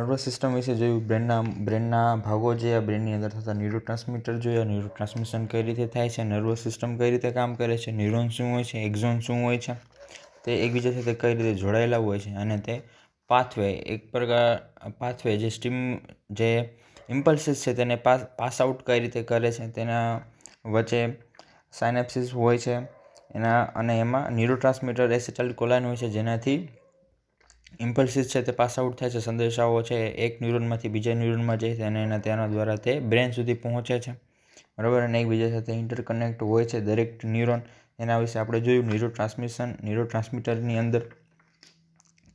Nervous system વિશે જોયું બ્રેનના બ્રેનના ભાગો જે આ બ્રેનની અંદર થતા ન્યુરોટ્રાન્સમીટર જોયા ટ્રાન્સમિશન કઈ રીતે થાય છે નર્વસ સિસ્ટમ કઈ રીતે કામ કરે છે ન્યુરોન શું હોય છે એક્ઝોન શું હોય છે તે એકબીજા સાથે કઈ રીતે જોડાયેલા હોય છે અને તે પાથવે એક પ્રકાર પાથવે જે સ્ટીમ જે ઇમ્પલ્સિસ છે તેને પાસ પાસ આઉટ કઈ રીતે કરે છે તેના વચ્ચે સાયનેપ્સિસ હોય છે એના અને એમાં ટ્રાન્સમીટર એસેટલ કોલાઇન હોય છે જેનાથી ઇમ્પલ્સિસ છે તે પાસ આઉટ થાય છે સંદેશાઓ છે એક ન્યુરોનમાંથી બીજા ન્યુરોનમાં જઈ અને એના તેના દ્વારા તે બ્રેન સુધી પહોંચે છે બરાબર અને એકબીજા સાથે ઇન્ટરકનેક્ટ હોય છે દરેક ન્યુરોન એના વિશે આપણે જોયું ન્યુરો ટ્રાન્સમિશન ન્યુરો ટ્રાન્સમીટરની અંદર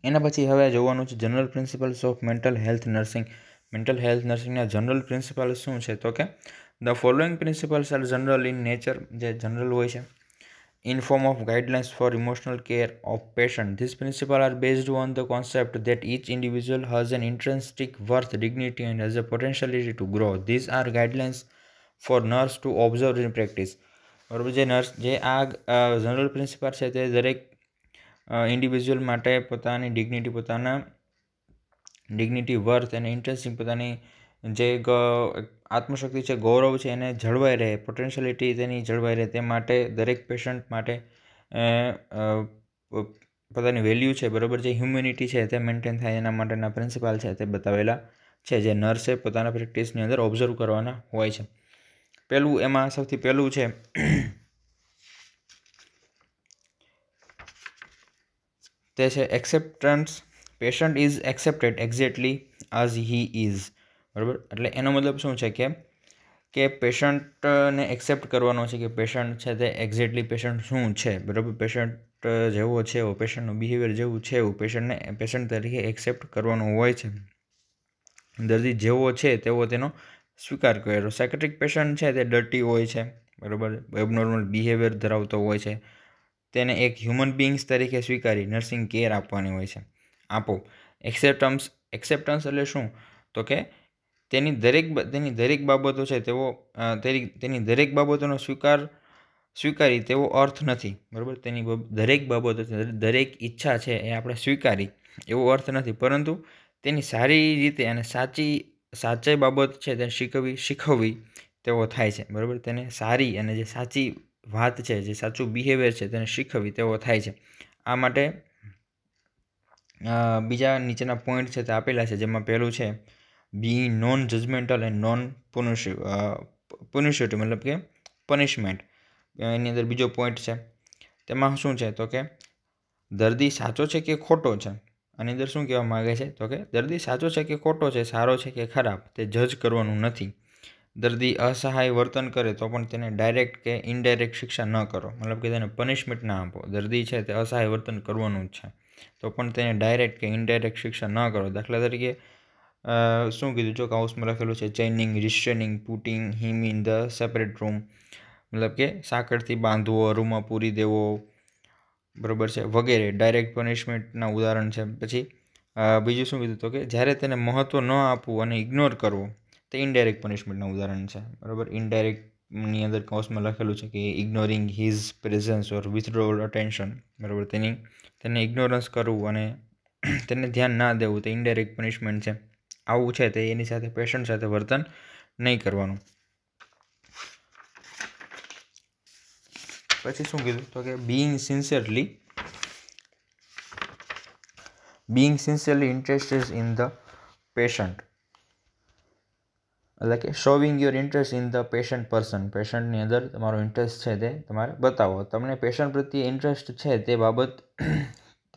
એના પછી હવે જોવાનું છે general principles of mental health nursing mental health નર્સિંગના જનરલ પ્રિન્સિપલ શું છે તો કે the following principles are general in nature જે જનરલ હોય છે in form of guidelines for emotional care of patient. These principles are based on the concept that each individual has an intrinsic worth, dignity and has a potentiality to grow. These are guidelines for nurse to observe in practice. બરોબર જે nurse જે આ general principal છે તે દરેક individual માટે પોતાની dignity પોતાના ડિગ્નિટી વર્થ અને ઇન્ટરેસ્ટિંગ પોતાની જે આત્મશક્તિ છે ગૌરવ છે એને જળવાઈ રહે પોટેન્શિયલિટી તેની જળવાઈ રહે તે માટે દરેક પેશન્ટ માટે પોતાની વેલ્યુ છે બરાબર જે હ્યુમેનિટી છે તે મેન્ટેન થાય એના માટેના પ્રિન્સિપાલ છે તે બતાવેલા છે જે નર્સે પોતાના પ્રેક્ટિસની અંદર ઓબ્ઝર્વ કરવાના હોય છે પહેલું એમાં સૌથી પહેલું છે તે છે acceptance patient is accepted exactly as he is બરાબર એટલે એનો મતલબ શું છે કે કે પેશન્ટને એક્સેપ્ટ કરવાનો છે કે પેશન્ટ છે તે એક્ઝેક્ટલી પેશન્ટ શું છે બરાબર પેશન્ટ જેવો છે એવો પેશન્ટનું બિહેવિયર જેવું છે એવું પેશન્ટને પેશન્ટ તરીકે એક્સેપ્ટ કરવાનું હોય છે દર્દી જેવો છે તેવો તેનો સ્વીકાર કર્યો સાયકેટ્રિક પેશન્ટ છે તે ડર્ટી હોય છે બરાબર એબનોર્મલ બિહેવિયર ધરાવતો હોય છે તેને એક હ્યુમન બિંગ્સ તરીકે સ્વીકારી નર્સિંગ કેર આપવાની હોય છે આપો એક્સેપ્ટન્સ એક્સેપ્ટન્સ એટલે શું તો કે તેની દરેક તેની દરેક બાબતો છે તેઓ તેની દરેક બાબતોનો સ્વીકાર સ્વીકારી તેવો અર્થ નથી બરાબર તેની દરેક બાબતો છે દરેક ઈચ્છા છે એ આપણે સ્વીકારી એવો અર્થ નથી પરંતુ તેની સારી રીતે અને સાચી સાચી બાબત છે તેને શીખવી શીખવવી તેવો થાય છે બરાબર તેને સારી અને જે સાચી વાત છે જે સાચું બિહેવિયર છે તેને શીખવવી તેવો થાય છે આ માટે બીજા નીચેના પોઈન્ટ છે તે આપેલા છે જેમાં પહેલું છે being non judgemental and non punitive punitive મતલબ કે પનિશમેન્ટ એની અંદર બીજો પોઈન્ટ છે તેમાં શું છે તો કે દર્દી સાચો છે કે ખોટો છે આની અંદર શું કહેવા માગે છે તો કે દર્દી સાચો છે કે ખોટો છે સારો છે કે ખરાબ તે જજ કરવાનું નથી દર્દી અસહાય વર્તન કરે તો પણ તેને ડાયરેક્ટ કે ઇનડાયરેક્ટ શિક્ષા ન કરો મતલબ કે તેને પનિશમેન્ટ ના આપો દર્દી છે તે અસહાય વર્તન કરવાનું જ છે તો પણ તેને ડાયરેક્ટ કે ઇનડાયરેક્ટ શિક્ષા ન કરો દાખલા તરીકે શું કીધું જો કે હાઉસમાં લખેલું છે chaining restraining putting him in the separate room મતલબ કે સાકરથી બાંધવો રૂમમાં પૂરી દેવો બરાબર છે વગેરે ડાયરેક્ટ પનિશમેન્ટના ઉદાહરણ છે પછી બીજું શું કીધું તો કે જ્યારે તેને મહત્ત્વ ન આપવું અને ઇગ્નોર કરવું તે ઇનડાયરેક્ટ પનિશમેન્ટના ઉદાહરણ છે બરાબર ઇનડાયરેક્ટની અંદર કૌંસમાં લખેલું છે કે ignoring his presence or withdrawal attention બરાબર તેની તેને ઇગ્નોરન્સ કરવું અને તેને ધ્યાન ના દેવું તે ઇનડાયરેક્ટ પનિશમેન્ટ છે આવું છે તે એની સાથે પેશન્ટ સાથે વર્તન નહીં કરવાનું પછી શું કીધું તો કે being sincerely being sincerely interest is in the patient એટલે કે showing your interest in the patient person પેશન્ટની અંદર તમારો ઇન્ટરેસ્ટ છે તે તમારે બતાવો તમને પેશન્ટ પ્રત્યે ઇન્ટરેસ્ટ છે તે બાબત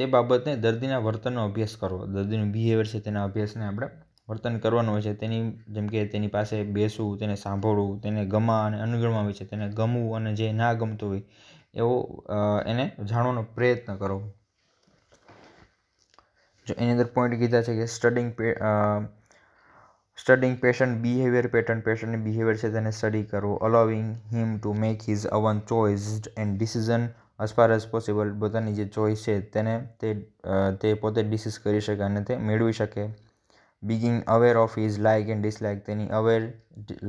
તે બાબતને દર્દીના વર્તનનો અભ્યાસ કરવો દર્દીનું બિહેવિયર છે તેના અભ્યાસને આપણે વર્તન કરવાનું હોય છે તેની જેમ કે તેની પાસે બેસવું તેને સાંભળવું તેને ગમા અને હોય છે તેને ગમવું અને જે ના ગમતું હોય એવો એને જાણવાનો પ્રયત્ન કરવો જો એની અંદર પોઈન્ટ કીધા છે કે studying studying patient behaviour pattern પેશન્ટની બિહેવિયર છે તેને સ્ટડી કરવો allowing him to make his own choice and decision as far as possible પોતાની જે ચોઇસ છે તેને તે પોતે ડિસિઝ કરી શકે અને તે મેળવી શકે being aware of is like and dislike તેની અવેર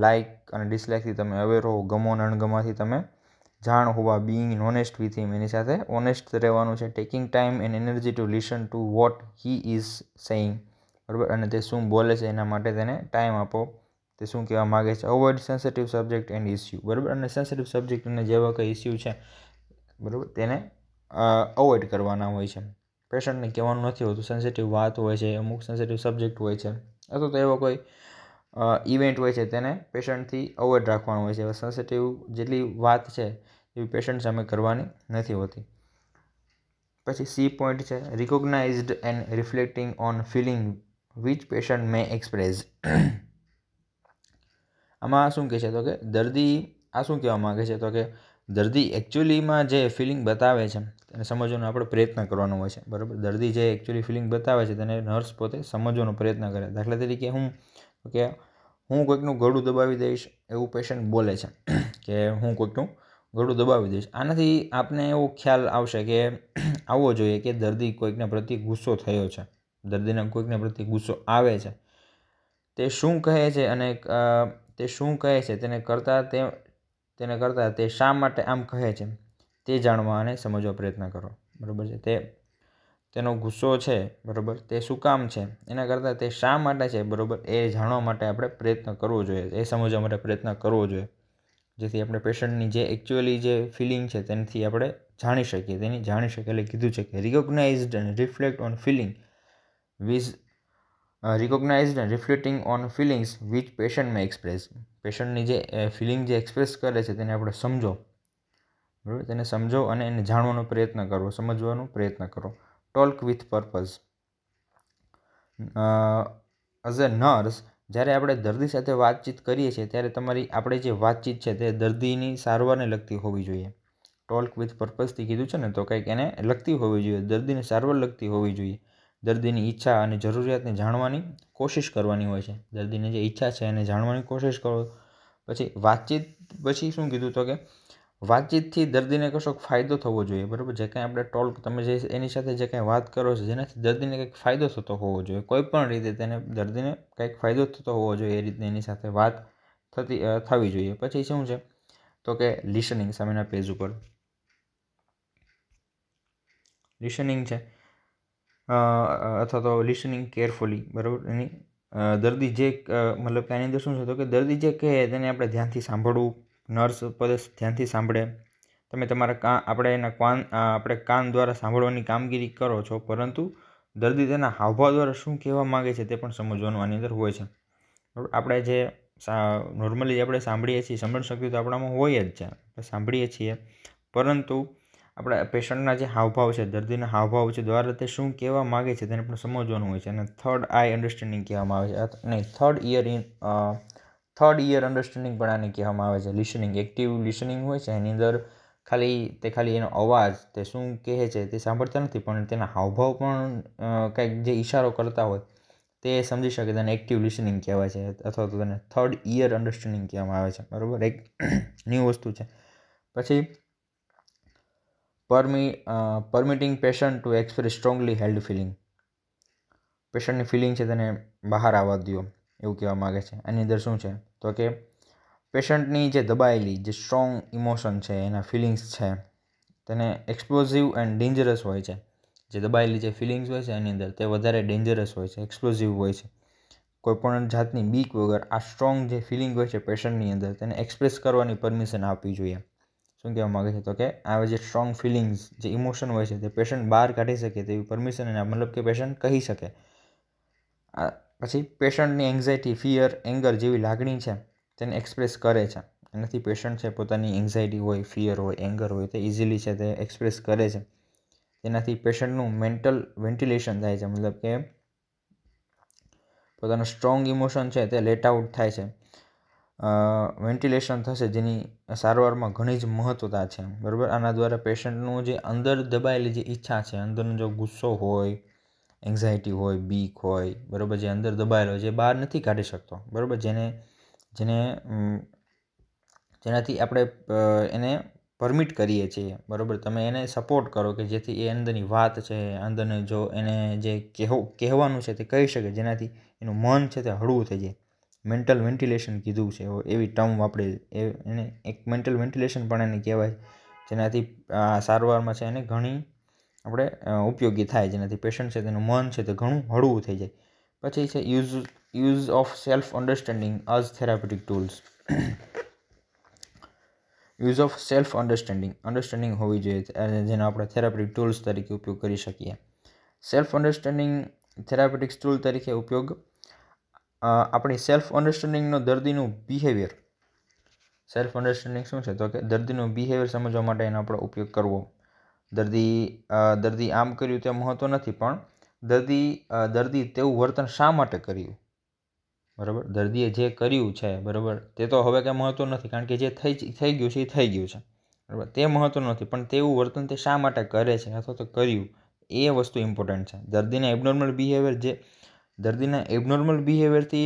લાઇક અને ડિસલાઇકથી તમે અવેર હો ગમો અને અણગમાથી તમે જાણ હોવા બિંગ ઓનેસ્ટ વિથ હિમ એની સાથે ઓનેસ્ટ રહેવાનું છે taking time and energy to listen to what he is saying બરાબર અને તે શું બોલે છે એના માટે તેને ટાઈમ આપો તે શું કહેવા માગે છે avoid sensitive subject and issue બરાબર અને સેન્સિટિવ સબ્જેક્ટ અને જેવા કંઈ ઇસ્યુ છે બરાબર તેને અવોઇડ કરવાના હોય છે પેશન્ટને કહેવાનું નથી હોતું સેન્સિટિવ વાત હોય છે અમુક સેન્સિટિવ સબ્જેક્ટ હોય છે અથવા તો એવો કોઈ ઇવેન્ટ હોય છે તેને પેશન્ટથી અવોઇડ રાખવાનું હોય છે સેન્સિટિવ જેટલી વાત છે એવી પેશન્ટ સામે કરવાની નથી હોતી પછી સી પોઈન્ટ છે recognised and reflecting on feeling which patient may express આમાં શું કહે છે તો કે દર્દી આ શું કહેવા માગે છે તો કે દર્દી એકચ્યુઅલીમાં જે ફિલિંગ બતાવે છે તેને સમજવાનો આપણે પ્રયત્ન કરવાનો હોય છે બરાબર દર્દી જે એકચ્યુઅલી ફિલિંગ બતાવે છે તેને નર્સ પોતે સમજવાનો પ્રયત્ન કરે દાખલા તરીકે હું કે હું કોઈકનું ગળું દબાવી દઈશ એવું પેશન્ટ બોલે છે કે હું કોઈકનું ગળું દબાવી દઈશ આનાથી આપને એવો ખ્યાલ આવશે કે આવવો જોઈએ કે દર્દી કોઈકને પ્રત્યે ગુસ્સો થયો છે દર્દીને કોઈકને પ્રત્યે ગુસ્સો આવે છે તે શું કહે છે અને તે શું કહે છે તેને કરતાં તે તેને કરતાં તે શા માટે આમ કહે છે તે જાણવા અને સમજવા પ્રયત્ન કરો બરાબર છે તે તેનો ગુસ્સો છે બરાબર તે શું કામ છે એના કરતાં તે શા માટે છે બરાબર એ જાણવા માટે આપણે પ્રયત્ન કરવો જોઈએ એ સમજવા માટે પ્રયત્ન કરવો જોઈએ જેથી આપણે પેશન્ટની જે એકચ્યુઅલી જે ફિલિંગ છે તેનાથી આપણે જાણી શકીએ તેની જાણી શકીએ એટલે કીધું છે કે રિકોગ્નાઇઝડ અને reflect on feeling which recognise reflecting on feelings which પેશન્ટમાં એક્સપ્રેસ પેશન્ટની જે ફિલિંગ જે એક્સપ્રેસ કરે છે તેને આપણે સમજો બરાબર તેને સમજો અને એને જાણવાનો પ્રયત્ન કરો સમજવાનો પ્રયત્ન કરો talk with purpose as a nurse જ્યારે આપણે દર્દી સાથે વાતચીત કરીએ છીએ ત્યારે તમારી આપણે જે વાતચીત છે તે દર્દીની સારવારને લગતી હોવી જોઈએ ટોલ્ક વિથ પર્પઝથી કીધું છે ને તો કંઈક એને લગતી હોવી જોઈએ દર્દીને સારવાર લગતી હોવી જોઈએ દર્દીની ઈચ્છા અને જરૂરિયાતને જાણવાની કોશિશ કરવાની હોય છે દર્દીને જે ઈચ્છા છે એને જાણવાની કોશિશ કરો પછી વાતચીત પછી શું કીધું તો કે વાતચીતથી દર્દીને કશોક ફાયદો થવો જોઈએ બરાબર જે કાંઈ આપણે ટોલ તમે જે એની સાથે જે કાંઈ વાત કરો છો જેનાથી દર્દીને કંઈક ફાયદો થતો હોવો જોઈએ કોઈ પણ રીતે તેને દર્દીને કંઈક ફાયદો થતો હોવો જોઈએ એ રીતે એની સાથે વાત થતી થવી જોઈએ પછી શું છે તો કે લિસનિંગ સામેના પેજ ઉપર લિસનિંગ છે અથવા તો લિસનિંગ કેરફુલી બરાબર એની દર્દી જે મતલબ કે આની અંદર શું છે તો કે દર્દી જે કહે તેને આપણે ધ્યાનથી સાંભળવું નર્સ ઉપદેશ ધ્યાનથી સાંભળે તમે તમારા કાન આપણે એના કાન આપણે કાન દ્વારા સાંભળવાની કામગીરી કરો છો પરંતુ દર્દી તેના હાવભાવ દ્વારા શું કહેવા માગે છે તે પણ સમજવાનું આની અંદર હોય છે આપણે જે નોર્મલી આપણે સાંભળીએ છીએ સમજણ શક્તિ તો આપણામાં હોય જ છે સાંભળીએ છીએ પરંતુ આપણા પેશન્ટના જે હાવભાવ છે દર્દીના હાવભાવ છે દ્વારા તે શું કહેવા માગે છે તેને પણ સમજવાનું હોય છે અને થર્ડ આઈ અન્ડરસ્ટેન્ડિંગ કહેવામાં આવે છે નહીં third year in third year understanding પણ આને કહેવામાં આવે છે લિસનિંગ એક્ટિવ લિસનિંગ હોય છે એની અંદર ખાલી તે ખાલી એનો અવાજ તે શું કહે છે તે સાંભળતા નથી પણ તેના હાવભાવ પણ કંઈક જે ઈશારો કરતા હોય તે સમજી શકે તેને એક્ટિવ લિસનિંગ કહેવાય છે અથવા તો તેને થર્ડ ઇયર અન્ડરસ્ટેન્ડિંગ કહેવામાં આવે છે બરાબર એક ન્યૂ વસ્તુ છે પછી permitting patient to express strongly held feeling પેશન્ટની ફિલિંગ છે તેને બહાર આવવા દો એવું કહેવા માગે છે એની અંદર શું છે તો કે પેશન્ટની જે દબાયેલી જે સ્ટ્રોંગ ઇમોશન છે એના ફિલિંગ્સ છે તેને એક્સપ્લોઝિવ એન્ડ ડેન્જરસ હોય છે જે દબાયેલી જે ફિલિંગ્સ હોય છે એની અંદર તે વધારે ડેન્જરસ હોય છે એક્સપ્લોઝિવ હોય છે કોઈપણ જાતની બીક વગર આ સ્ટ્રોંગ જે ફિલિંગ હોય છે પેશન્ટની અંદર તેને એક્સપ્રેસ કરવાની પરમિશન આપવી જોઈએ શું કહેવા માગે છે તો કે આવે જે સ્ટ્રોંગ ફિલિંગ્સ જે ઇમોશન હોય છે તે પેશન્ટ બહાર કાઢી શકે તેવી પરમિશન એના મતલબ કે પેશન્ટ કહી શકે પછી પેશન્ટની એન્ઝાયટી ફિયર એંગર જેવી લાગણી છે તેને એક્સપ્રેસ કરે છે એનાથી પેશન્ટ છે પોતાની એન્ઝાયટી હોય ફિયર હોય એંગર હોય તે ઇઝીલી છે તે એક્સપ્રેસ કરે છે તેનાથી પેશન્ટનું મેન્ટલ વેન્ટિલેશન થાય છે મતલબ કે પોતાનું સ્ટ્રોંગ ઇમોશન છે તે લેટ આઉટ થાય છે વેન્ટિલેશન થશે જેની સારવારમાં ઘણી જ મહત્ત્વતા છે બરાબર આના દ્વારા પેશન્ટનું જે અંદર દબાયેલી જે ઈચ્છા છે અંદરનો જો ગુસ્સો હોય એન્ઝાયટી હોય બીક હોય બરાબર જે અંદર દબાયેલો હોય જે બહાર નથી કાઢી શકતો બરાબર જેને જેને જેનાથી આપણે એને પરમિટ કરીએ છીએ બરાબર તમે એને સપોર્ટ કરો કે જેથી એ અંદરની વાત છે અંદરને જો એને જે કહેવું કહેવાનું છે તે કહી શકે જેનાથી એનું મન છે તે હળવું થઈ જાય મેન્ટલ વેન્ટિલેશન કીધું છે એવી ટર્મ વાપરી એને એક મેન્ટલ વેન્ટિલેશન પણ એને કહેવાય જેનાથી સારવારમાં છે એને ઘણી આપણે ઉપયોગી થાય જેનાથી પેશન્ટ છે તેનું મન છે તે ઘણું હળવું થઈ જાય પછી છે use use of self understanding as therapeutic tools use of self understanding understanding હોવી જોઈએ જેનો આપણે થેરાપેટિક ટૂલ્સ તરીકે ઉપયોગ કરી શકીએ સેલ્ફ અન્ડરસ્ટેન્ડિંગ થેરાપેટિક્સ ટૂલ તરીકે ઉપયોગ આપણી સેલ્ફ અન્ડરસ્ટેન્ડિંગનો દર્દીનું બિહેવિયર સેલ્ફ અન્ડરસ્ટેન્ડિંગ શું છે તો કે દર્દીનું બિહેવિયર સમજવા માટે એનો આપણો ઉપયોગ કરવો દર્દી દર્દી આમ કર્યું તે મહત્ત્વ નથી પણ દર્દી દર્દી તેવું વર્તન શા માટે કર્યું બરાબર દર્દીએ જે કર્યું છે બરાબર તે તો હવે કંઈ મહત્ત્વ નથી કારણ કે જે થઈ થઈ ગયું છે એ થઈ ગયું છે બરાબર તે મહત્ત્વ નથી પણ તેવું વર્તન તે શા માટે કરે છે અથવા તો કર્યું એ વસ્તુ ઇમ્પોર્ટન્ટ છે દર્દીના એબનોર્મલ બિહેવિયર જે દર્દીના એબનોર્મલ બિહેવિયરથી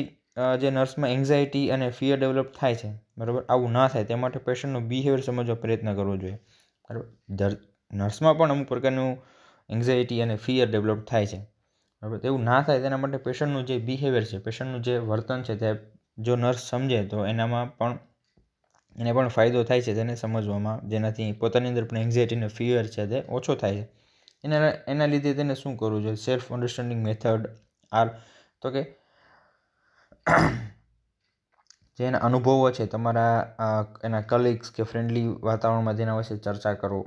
જે નર્સમાં એન્ઝાયટી અને ફિયર ડેવલપ થાય છે બરાબર આવું ના થાય તે માટે પેશન્ટનું બિહેવિયર સમજવા પ્રયત્ન કરવો જોઈએ બરાબર નર્સમાં પણ અમુક પ્રકારનું એન્ઝાયટી અને ફિયર ડેવલપ થાય છે બરાબર એવું ના થાય તેના માટે પેશન્ટનું જે બિહેવિયર છે પેશન્ટનું જે વર્તન છે તે જો નર્સ સમજે તો એનામાં પણ એને પણ ફાયદો થાય છે તેને સમજવામાં જેનાથી પોતાની અંદર પણ એન્ઝાયટી અને ફિયર છે તે ઓછો થાય છે એના એના લીધે તેને શું કરવું જોઈએ સેલ્ફ અન્ડરસ્ટેન્ડિંગ મેથડ આર તો કે જે એના અનુભવો છે તમારા એના કલીગ્સ કે ફ્રેન્ડલી વાતાવરણમાં જેના વિશે ચર્ચા કરો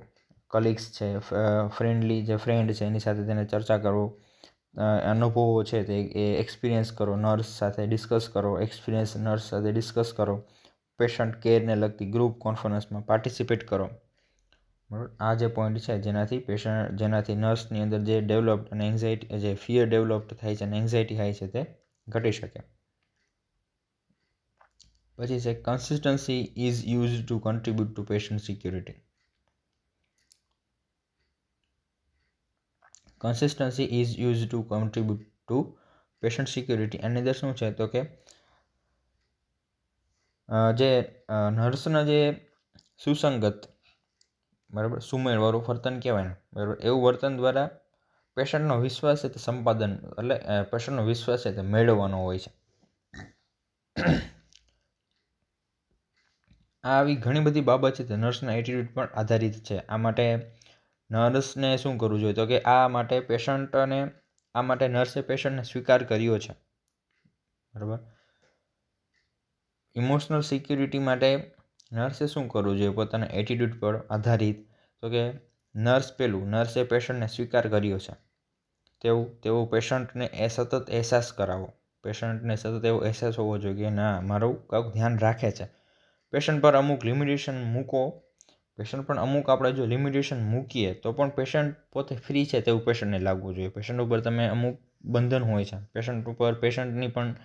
કલીગ્સ છે ફ્રેન્ડલી જે ફ્રેન્ડ છે એની સાથે તેને ચર્ચા કરો અનુભવો છે તે એ એક્સપિરિયન્સ કરો નર્સ સાથે ડિસ્કસ કરો એક્સપિરિયન્સ નર્સ સાથે ડિસ્કસ કરો પેશન્ટ કેરને લગતી ગ્રુપ કોન્ફરન્સમાં પાર્ટિસિપેટ કરો આ જે પોઈન્ટ છે જેનાથી પેશન્ટ જેનાથી નર્સની અંદર જે ડેવલપ્ડ અને એન્ઝાયટી જે ફિયર ડેવલપડ થાય છે અને એન્ઝાયટી થાય છે તે ઘટી શકે પછી છે consistency is use to contribute to patient security consistency is use to contribute to patient security એની અંદર શું છે તો કે જે નર્સના જે સુસંગત બરાબર સુમેળવાળું વર્તન કહેવાય બરાબર એવું વર્તન દ્વારા પેશન્ટનો વિશ્વાસ છે તે સંપાદન એટલે પેશન્ટનો વિશ્વાસ છે તે મેળવવાનો હોય છે આવી ઘણી બધી બાબત છે તે નર્સના એટીટ્યૂડ પર આધારિત છે આ માટે નર્સને શું કરવું જોઈએ તો કે આ માટે પેશન્ટને આ માટે નર્સે પેશન્ટને સ્વીકાર કર્યો છે બરાબર ઇમોશનલ સિક્યુરિટી માટે નર્સે શું કરવું જોઈએ પોતાના એટીટ્યૂડ પર આધારિત તો કે નર્સ પેલું નર્સે પેશન્ટને સ્વીકાર કર્યો છે તેવું તેવો પેશન્ટને એ સતત અહેસાસ કરાવો પેશન્ટને સતત એવો અહેસાસ હોવો જોઈએ કે ના મારું કાંક ધ્યાન રાખે છે પેશન્ટ પર અમુક લિમિટેશન મૂકો પેશન્ટ પણ અમુક આપણે જો લિમિટેશન મૂકીએ તો પણ પેશન્ટ પોતે ફ્રી છે તેવું પેશન્ટને લાગવું જોઈએ પેશન્ટ ઉપર તમે અમુક બંધન હોય છે પેશન્ટ ઉપર પેશન્ટની પણ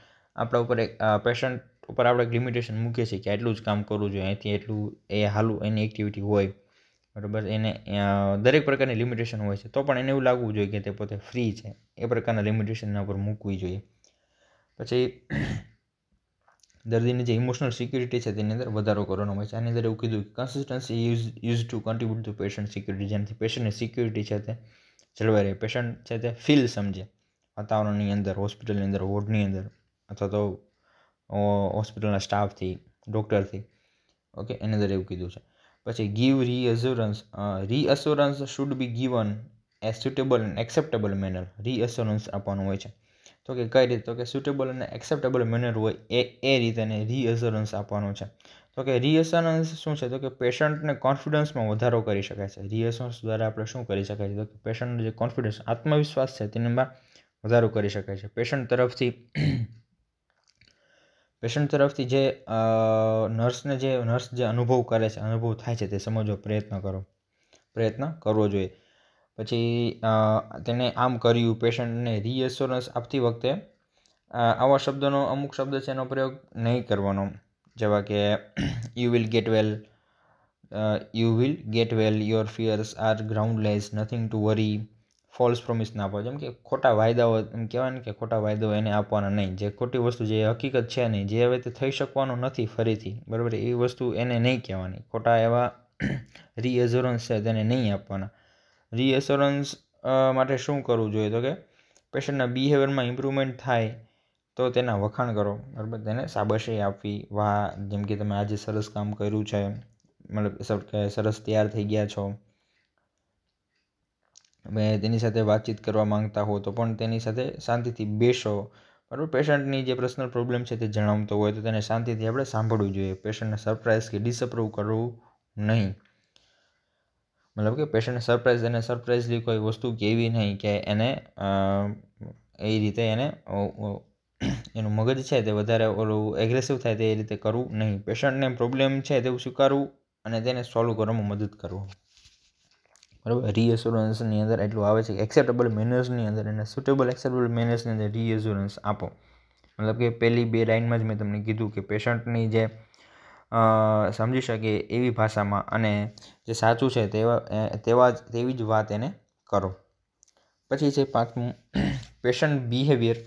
આપણા ઉપર એક પેશન્ટ ઉપર આપણે એક લિમિટેશન મૂકીએ છીએ કે આટલું જ કામ કરવું જોઈએ અહીંથી એટલું એ હાલું એની એક્ટિવિટી હોય બરાબર એને દરેક પ્રકારની લિમિટેશન હોય છે તો પણ એને એવું લાગવું જોઈએ કે તે પોતે ફ્રી છે એ પ્રકારના લિમિટેશનના એના ઉપર મૂકવી જોઈએ પછી દર્દીની જે ઇમોશનલ સિક્યુરિટી છે તેની અંદર વધારો કરવાનો હોય છે આની અંદર એવું કીધું કે consistency use use to contribute to patient security જેનાથી પેશન્ટની સિક્યુરિટી છે તે જળવાઈ રહે પેશન્ટ છે તે ફીલ સમજે વાતાવરણની અંદર હોસ્પિટલની અંદર વોર્ડની અંદર અથવા તો હોસ્પિટલના સ્ટાફથી ડૉક્ટરથી ઓકે એની અંદર એવું કીધું છે પછી give reassurance reassurance should be given a suitable and acceptable manner reassurance આપવાનું હોય છે તો કે કઈ રીતે તો કે સુટેબલ અને એક્સેપ્ટેબલ મેનર હોય એ એ રીતે એને રીઅસ્યોરન્સ આપવાનું છે તો કે રીએસરન્સ શું છે તો કે પેશન્ટને કોન્ફિડન્સમાં વધારો કરી શકાય છે રીએસરન્સ દ્વારા આપણે શું કરી શકાય છે તો કે પેશન્ટનો જે કોન્ફિડન્સ આત્મવિશ્વાસ છે તેનામાં વધારો કરી શકાય છે પેશન્ટ તરફથી પેશન્ટ તરફથી જે નર્સને જે નર્સ જે અનુભવ કરે છે અનુભવ થાય છે તે સમજવો પ્રયત્ન કરો પ્રયત્ન કરવો જોઈએ પછી તેણે આમ કર્યું પેશન્ટને રીએશ્યોરન્સ આપતી વખતે આવા શબ્દોનો અમુક શબ્દ છે એનો પ્રયોગ નહીં કરવાનો જેવા કે you will get well you will get well your fears are groundless nothing to worry false promise ના આપો જેમ કે ખોટા વાયદાઓ એમ કહેવાય ને કે ખોટા વાયદાઓ એને આપવાના નહીં જે ખોટી વસ્તુ જે હકીકત છે નહીં જે હવે તે થઈ શકવાનું નથી ફરીથી બરાબર એવી વસ્તુ એને નહીં કહેવાની ખોટા એવા રીએઝોરન્સ છે તેને નહીં આપવાના રીએશ્યોરન્સ માટે શું કરવું જોઈએ તો કે પેશન્ટના બિહેવિયરમાં ઇમ્પ્રુવમેન્ટ થાય તો તેના વખાણ કરો બરાબર તેને શાબાશી આપવી વાહ જેમ કે તમે આજે સરસ કામ કર્યું છે મતલબ સરસ તૈયાર થઈ ગયા છો તમે તેની સાથે વાતચીત કરવા માંગતા હો તો પણ તેની સાથે શાંતિથી બેસો બરાબર પેશન્ટની જે પર્સનલ પ્રોબ્લેમ છે તે જણાવતો હોય તો તેને શાંતિથી આપણે સાંભળવું જોઈએ પેશન્ટને સરપ્રાઈઝ કે ડિસઅપ્રૂવ કરવું નહીં મતલબ કે પેશન્ટને સરપ્રાઈઝ એને સરપ્રાઈઝલી કોઈ વસ્તુ કેવી નહીં કે એને એ રીતે એને એનું મગજ છે તે વધારે ઓલું એગ્રેસિવ થાય તે રીતે કરવું નહીં પેશન્ટને પ્રોબ્લેમ છે તેવું સ્વીકારવું અને તેને સોલ્વ કરવામાં મદદ કરવું બરાબર રીએસ્યોરન્સની અંદર એટલું આવે છે કે એક્સેપ્ટેબલ મેનર્સની અંદર એને સુટેબલ એક્સેપ્ટેબલ મેનર્સની અંદર રીએસ્યોરન્સ આપો મતલબ કે પહેલી બે લાઇનમાં જ મેં તમને કીધું કે પેશન્ટની જે સમજી શકે એવી ભાષામાં અને જે સાચું છે તેવા તેવા જ તેવી જ વાત એને કરો પછી છે પાંચમું patient behaviour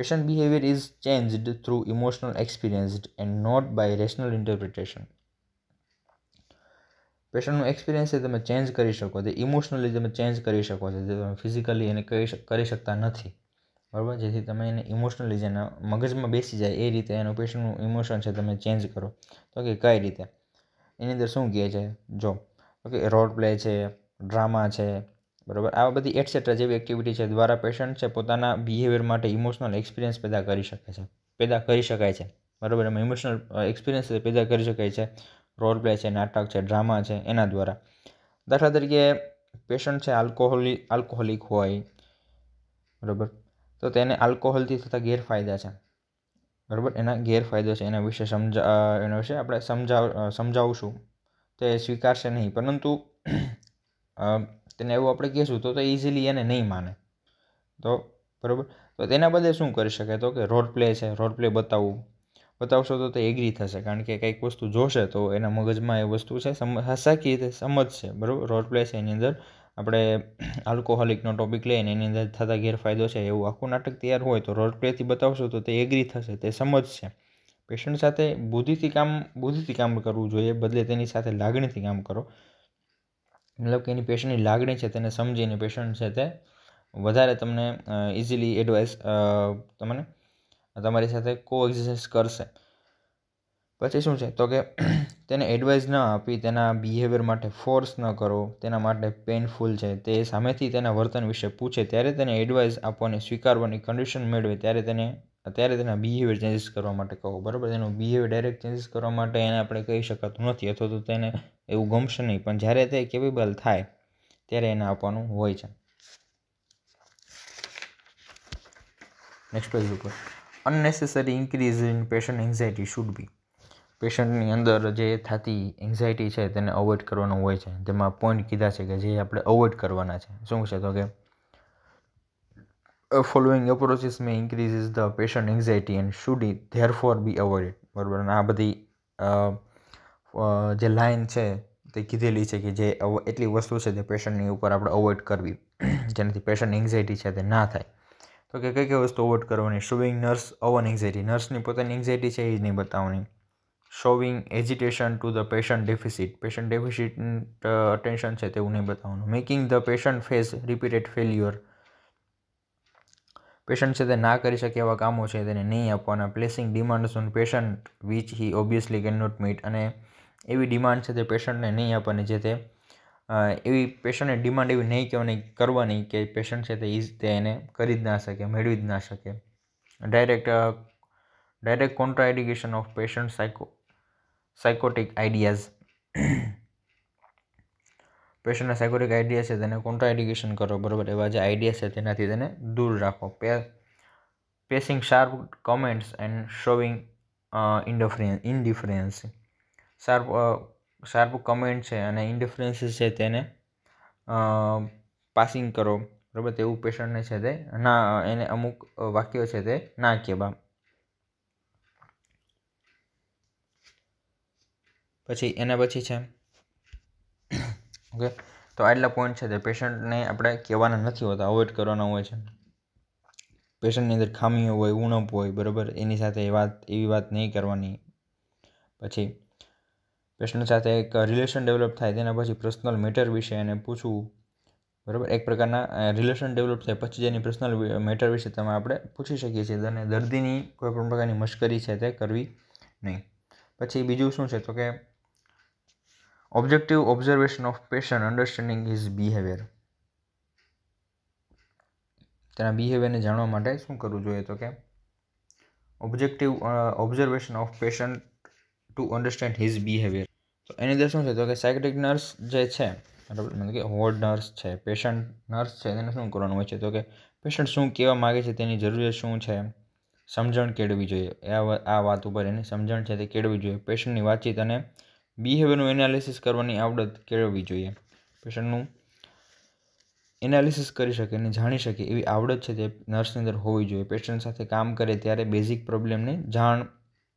patient behaviour is changed through emotional experienced and not by rational interpretation પેશન્ટનું એક્સપિરિયન્સ છે તમે ચેન્જ કરી શકો તે ઇમોશનલી તમે ચેન્જ કરી શકો છો જે તમે ફિઝિકલી એને કહી કરી શકતા નથી બરાબર જેથી તમે એને ઇમોશનલી જેના મગજમાં બેસી જાય એ રીતે એનું પેશન્ટનું ઇમોશન છે તમે ચેન્જ કરો તો કે કઈ રીતે એની અંદર શું કહે છે જો ઓકે રોલ પ્લે છે ડ્રામા છે બરાબર આ બધી એટસેટ્રા જેવી એક્ટિવિટી છે દ્વારા પેશન્ટ છે પોતાના બિહેવિયર માટે ઇમોશનલ એક્સપિરિયન્સ પેદા કરી શકે છે પેદા કરી શકાય છે બરાબર એમાં ઇમોશનલ એક્સપિરિયન્સ પેદા કરી શકાય છે રોલ પ્લે છે નાટક છે ડ્રામા છે એના દ્વારા દાખલા તરીકે પેશન્ટ છે આલ્કોહોલી આલ્કોહોલિક હોય બરાબર તો તેને આલ્કોહોલથી થતા ગેરફાયદા છે બરાબર એના ગેરફાયદો છે એના વિશે સમજા એના વિશે આપણે સમજાવ સમજાવશું તે સ્વીકારશે નહીં પરંતુ તેને એવું આપણે કહીશું તો તો ઇઝીલી એને નહીં માને તો બરાબર તો તેના બદલે શું કરી શકે તો કે રોલ પ્લે છે રોલ પ્લે બતાવવું બતાવશો તો તે એગ્રી થશે કારણ કે કંઈક વસ્તુ જોશે તો એના મગજમાં એ વસ્તુ છે હસાકી રીતે સમજશે બરાબર રોલ પ્લે છે એની અંદર આપણે આલ્કોહોલિકનો ટોપિક લઈને એની અંદર થતા ગેરફાયદો છે એવું આખું નાટક તૈયાર હોય તો રોલ પ્લેથી બતાવશો તો તે એગ્રી થશે તે સમજશે પેશન્ટ સાથે બુદ્ધિથી કામ બુદ્ધિથી કામ કરવું જોઈએ બદલે તેની સાથે લાગણીથી કામ કરો મતલબ કે એની પેશન્ટની લાગણી છે તેને સમજીને પેશન્ટ છે તે વધારે તમને ઇઝીલી એડવાઇસ તમને તમારી સાથે કો એક્ઝિસ્ટ કરશે પછી શું છે તો કે તેને એડવાઇસ ન આપી તેના બિહેવિયર માટે ફોર્સ ન કરો તેના માટે પેઇનફુલ છે તે સામેથી તેના વર્તન વિશે પૂછે ત્યારે તેને એડવાઇસ આપવાની સ્વીકારવાની કન્ડિશન મેળવે ત્યારે તેને અત્યારે તેના બિહેવિયર ચેન્જીસ કરવા માટે કહો બરાબર તેનું બિહેવિયર ડાયરેક્ટ ચેન્જીસ કરવા માટે એને આપણે કહી શકાતું નથી અથવા તો તેને એવું ગમશે નહીં પણ જ્યારે તે કેપેબલ થાય ત્યારે એને આપવાનું હોય છે નેક્સ્ટ પેજ ઉપર unnecessary increase in patient anxiety should be પેશન્ટની અંદર જે થતી એન્ઝાયટી છે તેને અવોઇડ કરવાનું હોય છે તેમાં પોઈન્ટ કીધા છે કે જે આપણે અવોઇડ કરવાના છે શું છે તો કે following approaches may increases the patient anxiety and should ઇ ધેર ફોર બી અવોઇડ બરાબર આ બધી જે લાઇન છે તે કીધેલી છે કે જે એટલી વસ્તુ છે તે પેશન્ટની ઉપર આપણે અવોઇડ કરવી જેનાથી પેશન્ટ એન્ઝાયટી છે તે ના થાય તો કે કઈ કઈ વસ્તુ અવોઇડ કરવાની શોવિંગ નર્સ અવન એન્ઝાયટી નર્સની પોતાની એન્ઝાયટી છે એ નહીં બતાવવાની showing agitation to the patient deficit patient deficit attention છે તેવું નહીં બતાવવાનું making the patient face repeated failure patient છે તે ના કરી શકે એવા કામો છે તેને નહીં આપવાના placing demands on patient which he obviously can not meet અને એવી ડિમાન્ડ છે તે પેશન્ટને નહીં આપવાની જે તે એવી પેશન્ટની ડિમાન્ડ એવી નહીં કહેવાની કરવાની કે પેશન્ટ છે તે ઇઝ તે એને કરી જ ના શકે મેળવી જ ના શકે direct direct contraindication of patient psycho psychotic ideas પેશન્ટના સાયકોટિક આઈડિયા છે તેને કોન્ટ્રાઇડિકેશન કરો બરાબર એવા જે આઈડિયા છે તેનાથી તેને દૂર રાખો પે passing sharp comments and showing indifference indifference sharp sharp comment છે અને ઇન્ડિફરન્સીસ છે તેને પાસિંગ કરો બરાબર તેવું પેશન્ટને છે તે ના એને અમુક વાક્યો છે તે ના કહેવા પછી એના પછી છે ઓકે તો આટલા પોઈન્ટ છે તે પેશન્ટને આપણે કહેવાના નથી હોતા અવોઇડ કરવાના હોય છે પેશન્ટની અંદર ખામીઓ હોય ઉણપ હોય બરાબર એની સાથે વાત એવી વાત નહીં કરવાની પછી પેશન્ટ સાથે એક રિલેશન ડેવલપ થાય તેના પછી પર્સનલ મેટર વિશે એને પૂછવું બરાબર એક પ્રકારના રિલેશન ડેવલપ થાય પછી જેની પર્સનલ મેટર વિશે તમે આપણે પૂછી શકીએ છીએ અને દર્દીની કોઈ પણ પ્રકારની મશ્કરી છે તે કરવી નહીં પછી બીજું શું છે તો કે objective observation of patient understanding his behaviour તેના બિહેવિયરને જાણવા માટે શું કરવું જોઈએ તો કે objective observation of patient to understand his behaviour તો એની અંદર શું છે તો કે સાયકેટ્રિક નર્સ જે છે બરાબર મતલબ કે હોર્ડ નર્સ છે પેશન્ટ નર્સ છે તેને શું કરવાનું હોય છે તો કે પેશન્ટ શું કહેવા માગે છે તેની જરૂરિયાત શું છે સમજણ કેળવી જોઈએ આ વાત ઉપર એની સમજણ છે તે કેળવી જોઈએ પેશન્ટની વાતચીત અને બિહેવિયરનું એનાલિસિસ કરવાની આવડત કેળવવી જોઈએ પેશન્ટનું એનાલિસિસ કરી શકે અને જાણી શકે એવી આવડત છે તે નર્સની અંદર હોવી જોઈએ પેશન્ટ સાથે કામ કરે ત્યારે બેઝિક પ્રોબ્લેમને જાણ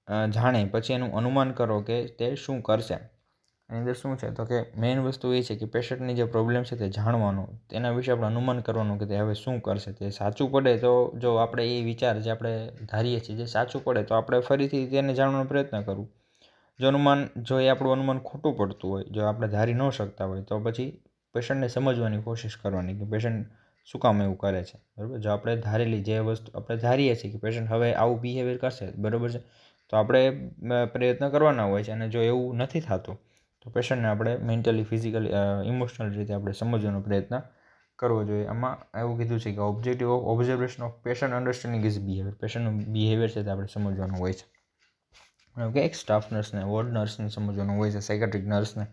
જાણે પછી એનું અનુમાન કરો કે તે શું કરશે એની અંદર શું છે તો કે મેઇન વસ્તુ એ છે કે પેશન્ટની જે પ્રોબ્લેમ છે તે જાણવાનું તેના વિશે આપણે અનુમાન કરવાનું કે તે હવે શું કરશે તે સાચું પડે તો જો આપણે એ વિચાર જે આપણે ધારીએ છીએ જે સાચું પડે તો આપણે ફરીથી તેને જાણવાનો પ્રયત્ન કરવું જો અનુમાન જો એ આપણું અનુમાન ખોટું પડતું હોય જો આપણે ધારી ન શકતા હોય તો પછી પેશન્ટને સમજવાની કોશિશ કરવાની કે પેશન્ટ શું કામ એવું કરે છે બરાબર જો આપણે ધારેલી જે વસ્તુ આપણે ધારીએ છીએ કે પેશન્ટ હવે આવું બિહેવિયર કરશે બરાબર છે તો આપણે પ્રયત્ન કરવાના હોય છે અને જો એવું નથી થતું તો પેશન્ટને આપણે મેન્ટલી ફિઝિકલી ઇમોશનલ રીતે આપણે સમજવાનો પ્રયત્ન કરવો જોઈએ આમાં એવું કીધું છે કે objective of observation of patient understanding is behaviour પેશન્ટનું બિહેવિયર છે તે આપણે સમજવાનું હોય છે કે એક સ્ટાફ નર્સને વોર્ડ નર્સને સમજવાનું હોય છે સાયકેટ્રિક નર્સને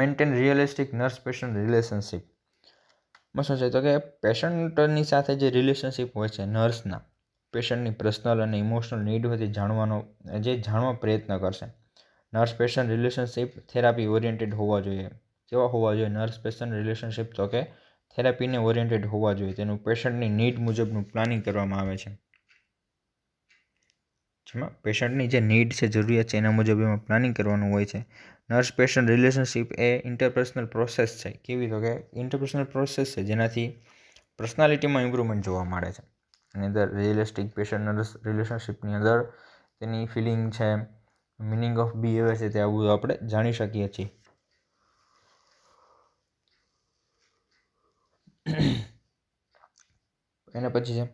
maintain realistic nurse patient relationship માં શું છે તો કે પેશન્ટની સાથે જે રિલેશનશીપ હોય છે નર્સના પેશન્ટની પર્સનલ અને ઇમોશનલ નીડ વધી જાણવાનો જે જાણવા પ્રયત્ન કરશે nurse patient relationship therapy oriented હોવા જોઈએ કેવા હોવા જોઈએ નર્સ પેશન્ટ રિલેશનશિપ તો કે થેરાપીને ઓરિએન્ટેડ હોવા જોઈએ તેનું પેશન્ટની નીડ મુજબનું પ્લાનિંગ કરવામાં આવે છે જેમાં પેશન્ટની જે નીડ છે જરૂરિયાત છે એના મુજબ એમાં પ્લાનિંગ કરવાનું હોય છે નર્સ પેશન્ટ રિલેશનશિપ એ ઇન્ટરપર્સનલ પ્રોસેસ છે કેવી તો કે ઇન્ટરપર્સનલ પ્રોસેસ છે જેનાથી પર્સનાલિટીમાં ઇમ્પ્રુવમેન્ટ જોવા મળે છે એની અંદર રિયલિસ્ટિક પેશન્ટના રિલેશનશિપની અંદર તેની ફિલિંગ છે મિનિંગ ઓફ બિહેવિયર છે તે આવું આપણે જાણી શકીએ છીએ એના પછી છે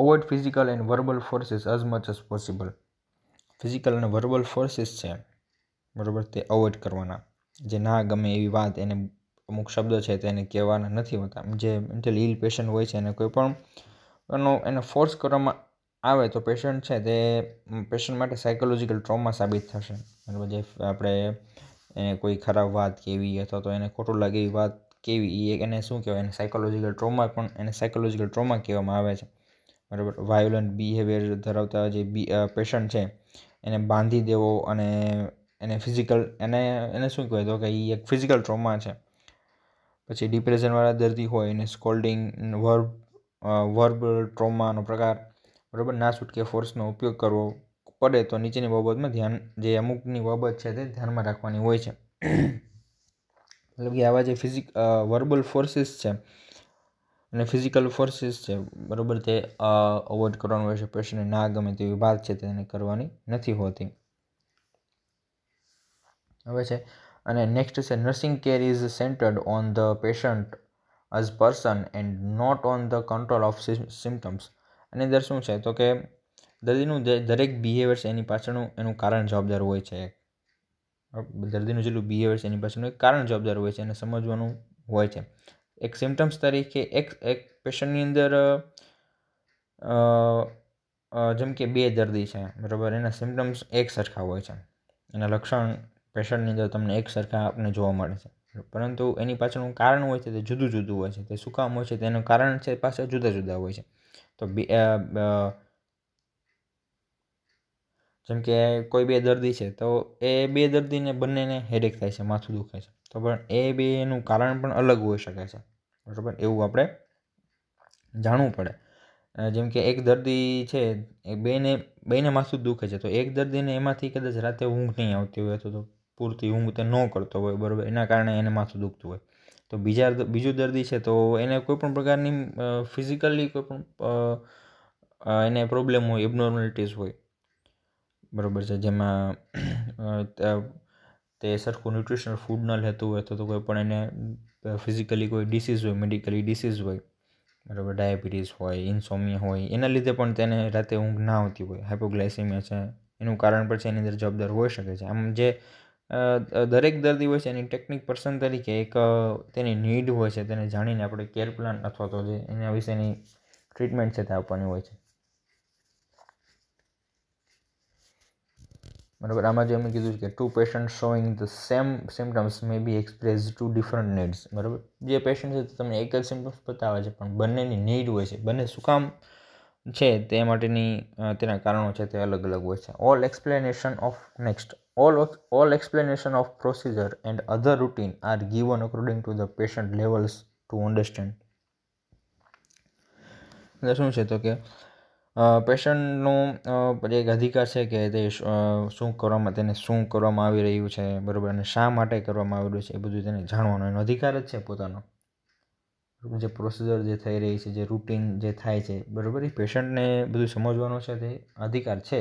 avoid physical and verbal forces as much as possible physical અને વર્બલ ફોર્સિસ છે બરાબર તે અવોઇડ કરવાના જે ના ગમે એવી વાત એને અમુક શબ્દો છે તેને કહેવાના નથી હોતા જે મેન્ટલી ઇલ પેશન્ટ હોય છે એને કોઈ પણ એનો એને ફોર્સ કરવામાં આવે તો પેશન્ટ છે તે પેશન્ટ માટે સાયકોલોજીકલ ટ્રોમા સાબિત થશે બરાબર જે આપણે એને કોઈ ખરાબ વાત કેવી અથવા તો એને ખોટું લાગે એવી વાત કેવી એ એને શું કહેવાય એને સાયકોલોજીકલ ટ્રોમા પણ એને સાયકોલોજિકલ ટ્રોમા કહેવામાં આવે છે બરાબર વાયોલન્ટ બિહેવિયર ધરાવતા જે બી પેશન્ટ છે એને બાંધી દેવો અને એને ફિઝિકલ એને એને શું કહેવાય તો કે એ એક ફિઝિકલ ટ્રોમા છે પછી ડિપ્રેશનવાળા દર્દી હોય એને સ્કોલ્ડિંગ વર્બ વર્બલ ટ્રોમાનો પ્રકાર બરાબર ના છૂટકે ફોર્સનો ઉપયોગ કરવો પડે તો નીચેની બાબતમાં ધ્યાન જે અમુકની બાબત છે તે ધ્યાનમાં રાખવાની હોય છે મતલબ કે આવા જે ફિઝિક વર્બલ ફોર્સીસ છે અને ફિઝિકલ ફોર્સીસ છે બરાબર તે અવોઇડ કરવાનું હોય છે પેશન્ટને ના ગમે તેવી વાત છે તેને કરવાની નથી હોતી હવે છે અને નેક્સ્ટ છે nursing care is centred on the patient as person and not on the control of symptoms અને અંદર શું છે તો કે દર્દીનું દરેક બિહેવિયર્સ એની પાછળનું એનું કારણ જવાબદાર હોય છે દર્દીનું જેટલું બિહેવિયર્સ એની પાછળનું એક કારણ જવાબદાર હોય છે એને સમજવાનું હોય છે એક સિમ્ટમ્સ તરીકે એક એક પેશન્ટની અંદર જેમ કે બે દર્દી છે બરાબર એના સિમ્ટમ્સ એક સરખા હોય છે એના લક્ષણ પેશન્ટની અંદર તમને એક સરખા આપને જોવા મળે છે પરંતુ એની પાછળનું કારણ હોય છે તે જુદું જુદું હોય છે તે શું કામ હોય છે તેનું કારણ છે પાછા જુદા જુદા હોય છે તો જેમ કે કોઈ બે દર્દી છે તો એ બે દર્દીને બંનેને હેડેક થાય છે માથું દુખે છે તો પણ એ બેનું કારણ પણ અલગ હોઈ શકે છે બરાબર એવું આપણે જાણવું પડે જેમ કે એક દર્દી છે એ બેને બેને માથું દુખે છે તો એક દર્દીને એમાંથી કદાચ રાતે ઊંઘ નહીં આવતી હોય તો પૂરતી ઊંઘ તે ન કરતો હોય બરાબર એના કારણે એને માથું દુખતું હોય તો બીજા બીજું દર્દી છે તો એને કોઈપણ પ્રકારની ફિઝિકલી કોઈપણ એને પ્રોબ્લેમ હોય એબનોર્મેલિટીઝ હોય બરાબર છે જેમાં તે સરખું ન્યુટ્રિશનલ ફૂડ ન લેતું હોય તો કોઈ પણ એને ફિઝિકલી કોઈ ડિસીઝ હોય મેડિકલી ડિસીઝ હોય બરાબર ડાયાબિટીસ હોય ઇન્સોમિયા હોય એના લીધે પણ તેને રાતે ઊંઘ ના આવતી હોય હાઇપોગ્લાઇસેમિયા છે એનું કારણ પણ છે એની અંદર જવાબદાર હોઈ શકે છે આમ જે દરેક દર્દી હોય છે એની ટેકનિક પર્સન તરીકે એક તેની નીડ હોય છે તેને જાણીને આપણે કેર પ્લાન અથવા તો જે એના વિશેની ટ્રીટમેન્ટ છે તે આપવાની હોય છે બરાબર આમાં જે અમે કીધું છે કે two patient showing the same symptoms may be express to different needs બરાબર જે પેશન્ટ છે તમને એક જ સિમ્ટમ્સ બતાવે છે પણ બંનેની નીડ હોય છે બંને શું કામ છે તે માટેની તેના કારણો છે તે અલગ અલગ હોય છે all explanation of next all all explanation of procedure and other routine are given according to the patient levels to understand એટલે શું છે તો કે પેશન્ટનો એક અધિકાર છે કે તે શું કરવામાં તેને શું કરવામાં આવી રહ્યું છે બરાબર અને શા માટે કરવામાં આવી રહ્યું છે એ બધું તેને જાણવાનો એનો અધિકાર જ છે પોતાનો જે પ્રોસીજર જે થઈ રહી છે જે રૂટિન જે થાય છે બરાબર એ પેશન્ટને બધું સમજવાનો છે તે અધિકાર છે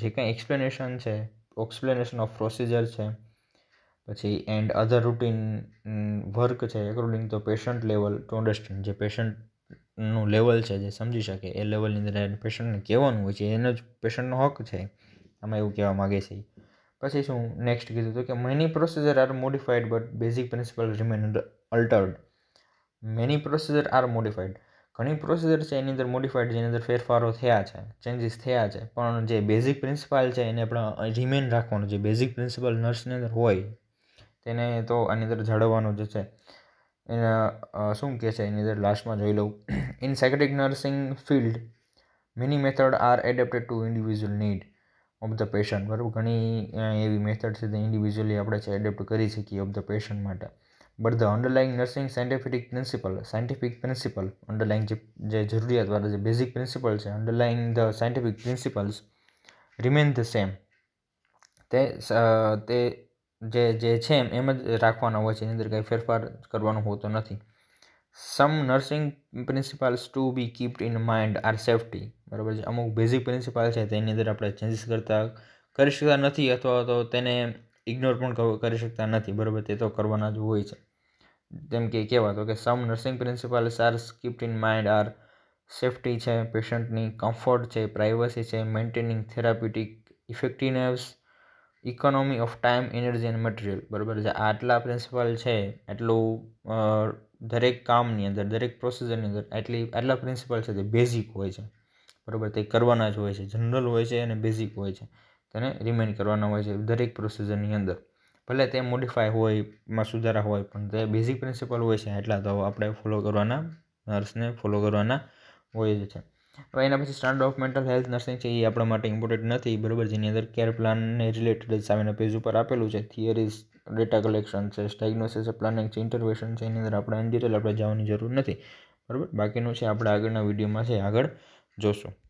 જે કાંઈ એક્સપ્લેનેશન છે એક્સપ્લેનેશન ઓફ પ્રોસીજર છે પછી એન્ડ અધર રૂટિન વર્ક છે according to patient level to understand જે પેશન્ટનું લેવલ છે જે સમજી શકે એ લેવલની અંદર પેશન્ટને કહેવાનું હોય છે એનો જ પેશન્ટનો હક છે આમાં એવું કહેવા માગે છે પછી શું નેક્સ્ટ કીધું હતું કે many procedure are modified but basic principle remain altered many procedure are modified ઘણી પ્રોસીજર છે એની અંદર મોડિફાઈડ જેની અંદર ફેરફારો થયા છે ચેન્જીસ થયા છે પણ જે બેઝિક પ્રિન્સિપાલ છે એને આપણે રિમેન રાખવાનું જે બેઝિક પ્રિન્સિપલ નર્સની અંદર હોય તેને તો આની અંદર જાળવવાનું જે છે એના શું કહે છે એની અંદર લાસ્ટમાં જોઈ લઉં in psychiatric nursing field many method are adapted to individual need of the patient બરાબર ઘણી એવી મેથડ છે તે ઇન્ડિવિજ્યુઅલી આપણે છે એડેપ્ટ કરી શકીએ ઓફ ધ પેશન્ટ માટે but the underlying nursing scientific principle scientific principle underlying જે જરૂરિયાત જરૂરિયાતવાળા જે બેઝિક પ્રિન્સિપલ છે underlying the scientific principles remain the same તે તે જે જે છે એમ એમ જ રાખવાના હોય છે એની અંદર કંઈ ફેરફાર કરવાનો હોતો નથી some nursing principles to be kept in mind are safety બરાબર છે અમુક બેઝિક પ્રિન્સિપાલ છે તેની અંદર આપણે ચેન્જીસ કરતા કરી શકતા નથી અથવા તો તેને ઇગ્નોર પણ કરી શકતા નથી બરાબર તે તો કરવાના જ હોય છે તેમ કે કહેવા તો કે સમ નર્સિંગ પ્રિન્સિપાલ્સ સાર kept in mind are safety છે પેશન્ટની કમ્ફર્ટ છે પ્રાઇવસી છે maintaining therapeutic effectiveness economy of time energy and material બરાબર છે આટલા પ્રિન્સિપલ છે એટલું દરેક કામની અંદર દરેક પ્રોસિજરની અંદર એટલી આટલા પ્રિન્સિપલ છે તે બેઝિક હોય છે બરાબર તે કરવાના જ હોય છે જનરલ હોય છે અને બેઝિક હોય છે તેને રિમેઇન કરવાના હોય છે દરેક પ્રોસિજરની અંદર ભલે તે મોડિફાય હોય એમાં સુધારા હોય પણ તે બેઝિક પ્રિન્સિપલ હોય છે એટલા તો આપણે ફોલો કરવાના નર્સને ફોલો કરવાના હોય છે હવે એના પછી standard of mental health nursing છે એ આપણા માટે ઇમ્પોર્ટન્ટ નથી બરાબર જેની અંદર કેર પ્લાનને રિલેટેડ સામેના પેજ ઉપર આપેલું છે થિયરીઝ ડેટા કલેક્શન છે ડાયગ્નોસિસ પ્લાનિંગ છે ઇન્ટરવેશન છે એની અંદર આપણે ઇન ડિટેલ આપણે જવાની જરૂર નથી બરાબર બાકીનું છે આપણે આગળના વિડીયોમાં છે આગળ જોશું